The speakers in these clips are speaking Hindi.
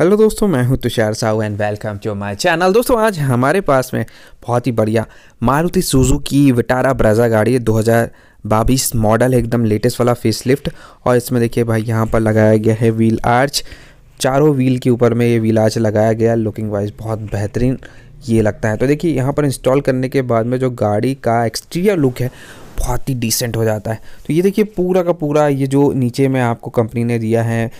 हेलो दोस्तों मैं हूं Tushar Sahu and welcome to my channel दोस्तों आज हमारे पास में बहुत ही बढ़िया मारुति सुजुकी विटारा ब्राज़ा गाड़ी है दो 2022 मॉडल है एकदम लेटेस्ट वाला फेसलिफ्ट और इसमें देखिए भाई यहां पर लगाया गया है व्हील आर्च चारों व्हील के ऊपर में ये व्हील आर्च लगाया गया लुकिंग वाइज बहुत बेहतरीन ये लगता है तो देखिए यहाँ पर इंस्टॉल करने के बाद में जो गाड़ी का एक्सटीरियर लुक है बहुत ही डिसेंट हो जाता है तो ये देखिए पूरा का पूरा ये जो नीचे में आपको कंपनी ने दिया है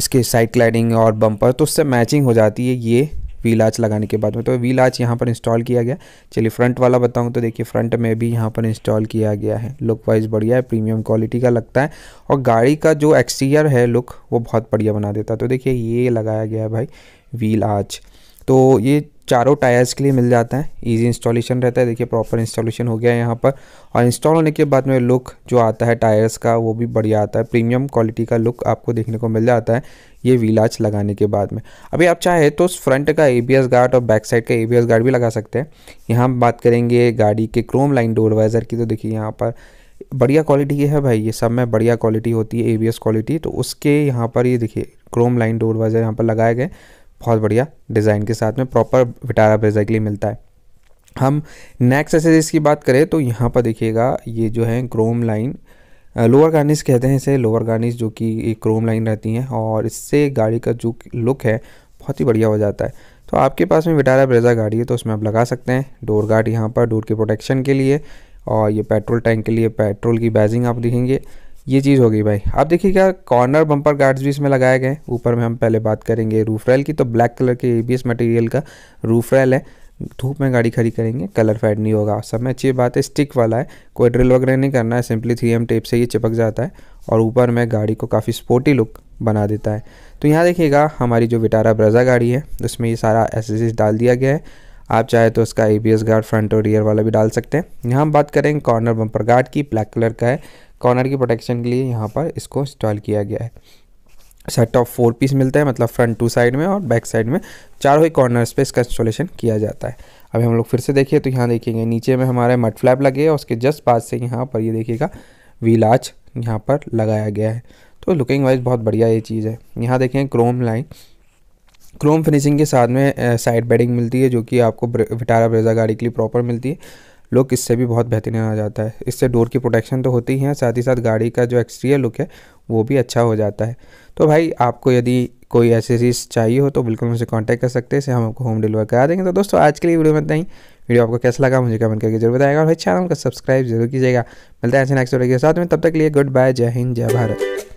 इसके साइड क्लाइडिंग और बम्पर तो उससे मैचिंग हो जाती है ये व्हील आच लगाने के बाद में तो व्हील आच यहाँ पर इंस्टॉल किया गया चलिए फ्रंट वाला बताऊँ तो देखिए फ्रंट में भी यहाँ पर इंस्टॉल किया गया है लुक वाइज बढ़िया है प्रीमियम क्वालिटी का लगता है और गाड़ी का जो एक्सटीरियर है लुक वो बहुत बढ़िया बना देता है तो देखिए ये लगाया गया है भाई व्हील आच तो ये चारों टायर्स के लिए मिल जाता है इजी इंस्टॉलेशन रहता है देखिए प्रॉपर इंस्टॉलेशन हो गया है यहाँ पर और इंस्टॉल होने के बाद में लुक जो आता है टायर्स का वो भी बढ़िया आता है प्रीमियम क्वालिटी का लुक आपको देखने को मिल जाता है ये वीलाच लगाने के बाद में अभी आप चाहे तो फ्रंट का ए गार्ड और बैक साइड का ए गार्ड भी लगा सकते हैं यहाँ बात करेंगे गाड़ी के क्रोम लाइन डोर वाइज़र की तो देखिए यहाँ पर बढ़िया क्वालिटी की है भाई ये सब में बढ़िया क्वालिटी होती है ए क्वालिटी तो उसके यहाँ पर ये देखिए क्रोम लाइन डोर वाइज़र यहाँ पर लगाए गए बहुत बढ़िया डिज़ाइन के साथ में प्रॉपर विटारा बेसिकली मिलता है हम नेक्स्ट एसेसरीज की बात करें तो यहाँ पर देखिएगा ये जो है क्रोम लाइन लोअर गार्निश कहते हैं इसे लोअर गार्निश जो कि एक क्रोम लाइन रहती हैं और इससे गाड़ी का जो लुक है बहुत ही बढ़िया हो जाता है तो आपके पास में विटारा ब्रेजा गाड़ी है तो उसमें आप लगा सकते हैं डोर गार्ड यहाँ पर डोर के प्रोटेक्शन के लिए और ये पेट्रोल टैंक के लिए पेट्रोल की बैजिंग आप देखेंगे ये चीज़ होगी भाई आप देखिए क्या कॉर्नर बम्पर गार्ड्स भी इसमें लगाए गए ऊपर में हम पहले बात करेंगे रूफ रेल की तो ब्लैक कलर के ए मटेरियल का रूफ रेल है धूप में गाड़ी खड़ी करेंगे कलर फेड नहीं होगा सब में अच्छी बात है स्टिक वाला है कोई ड्रिल वगैरह नहीं करना है सिंपली थ्री एम टेप से ये चिपक जाता है और ऊपर में गाड़ी को काफ़ी स्पोर्टी लुक बना देता है तो यहाँ देखिएगा हमारी जो विटारा ब्रजा गाड़ी है उसमें ये सारा एस डाल दिया गया है आप चाहे तो उसका ए बी गार्ड फ्रंट और रियर वाला भी डाल सकते हैं यहाँ हम बात करें कॉर्नर बम्पर गार्ड की ब्लैक कलर का है कॉर्नर की प्रोटेक्शन के लिए यहाँ पर इसको इंस्टॉल किया गया है सेट ऑफ फोर पीस मिलता है मतलब फ्रंट टू साइड में और बैक साइड में चारों ही कॉर्नर्स पे इसका इंस्टॉलेशन किया जाता है अभी हम लोग फिर से देखिए तो यहाँ देखेंगे नीचे में हमारे मट फ्लैप लगे और उसके जस्ट पास से यहाँ पर ये यह देखिएगा व्हील आच यहाँ पर लगाया गया है तो लुकिंग वाइज बहुत बढ़िया ये चीज़ है यहाँ देखें क्रोम लाइन क्रोम फिनिशिंग के साथ में साइड बेडिंग मिलती है जो कि आपको विटारा ब्रेजा गाड़ी के लिए प्रॉपर मिलती है लुक इससे भी बहुत बेहतरीन आ जाता है इससे डोर की प्रोटेक्शन तो होती ही है साथ ही साथ गाड़ी का जो एक्सटीरियर लुक है वो भी अच्छा हो जाता है तो भाई आपको यदि कोई एसेसरीज चाहिए हो तो बिल्कुल मुझे कांटेक्ट कर सकते हैं इसे हम आपको होम डिलीवर करा देंगे तो दोस्तों आज के लिए वीडियो में इतना ही वीडियो आपको कैसा लगा मुझे कमेंट करके जरूर बताएगा और भाई चैनल को सब्सक्राइब जरूर कीजिएगा मिलता है ऐसे नेक्स्ट वीडियो के साथ में तब तक लिए गुड बाय जय हिंद जय भारत